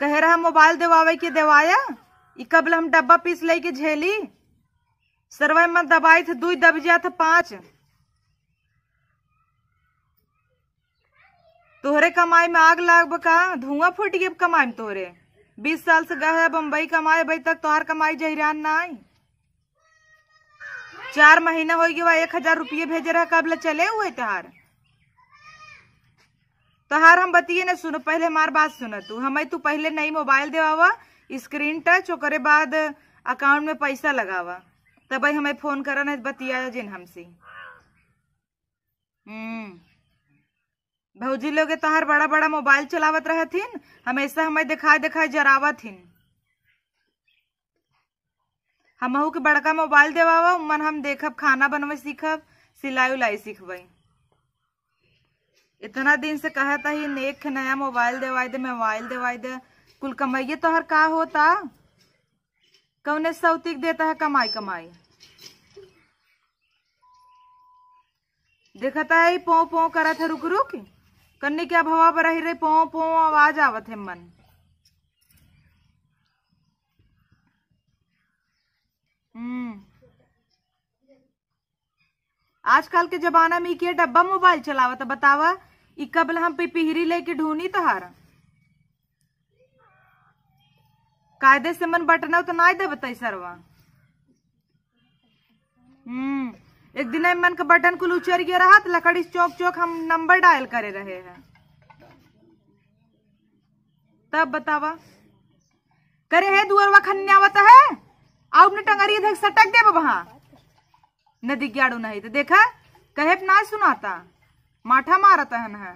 कह रहा मोबाइल देवावे के देवाया कबल हम डब्बा पीस ले के झेली सर्वे में दबाई थे दुई दब जा था पांच तोहरे कमाई में आग लाग का धुआं फूट गया कमाई में तोहरे बीस साल से गए बम्बई कमाए अभी तक तोहर कमाई जहरान ना आई चार महीना हो गया एक हजार रुपये भेजे रहा कब चले हुए तोहार तोहार हम बतिए ना सुनो पहले हमार बात सुन तू हमें तू पहले नई मोबाइल देवावा स्क्रीन टच ओकरे बाद अकाउंट में पैसा लगावा तब हमें फोन करा ना बतिया जिन हमसे हम्म। भौजी लोग तोहार बड़ा बड़ा मोबाइल चलावत रहथिन हमेशा हमें दिखाए दिखाए जरावत हिन हमहू के बड़का मोबाइल देवावा उमन हम देखब खाना बनवे सीखब सिलाई उलाई सीखबई इतना दिन से कहा था ही नेक नया मोबाइल दवाई दे मोबाइल दवाई दे कुल कमाइए तो हर का होता कौने सौतिक देता है कमाई कमाई देखता है पो पो करा थे रुक रुक कन्नी क्या भवा पर रही रही पो पो आवाज आवत है मन हम्म आजकल के जमाना में डब्बा मोबाइल चलावा तो बतावा इक्का बल हम पिपहरी लेके ढूंढी तोहारा कायदे से मन बटना तो ना दे बताई सरवा हम्म एक दिन मन का बटन कुल उचर गया रहा तो लकड़ी चौक चौक हम नंबर डायल करे रहे हैं तब बतावा करे है दुअरवा खन्ने आवत है आउट ने टंगरी धक सटक दे वहां नदी ग्याड़ू नहीं तो देखा कहे ना सुनाता माठा मारत हन है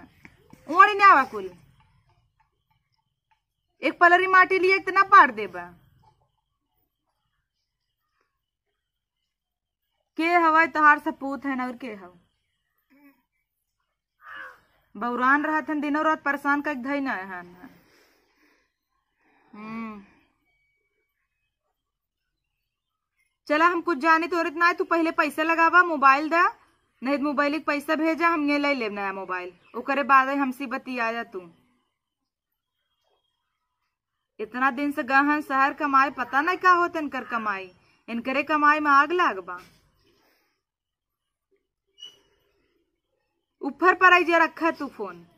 ओड़ी आवा कुल एक पलरी माटी लिए इतना पार देबा के हवा तोहार सपूत है तो और के हव बउरान रहत हन दिनों रात परेशान का कर धई न हन हम्म। चला हम कुछ जाने तो और इतना है तू पहले पैसे लगावा मोबाइल दा नहीं तो मोबाइल के पैसा भेजा हम ये ले नया मोबाइल ओकरे बाद सी बतिया जा तू इतना दिन से गहन शहर कमाए पता नहीं का होते इनकर कमाई इनकरे कमाई में आग लाग बा ऊपर पर आई जा रखा तू फोन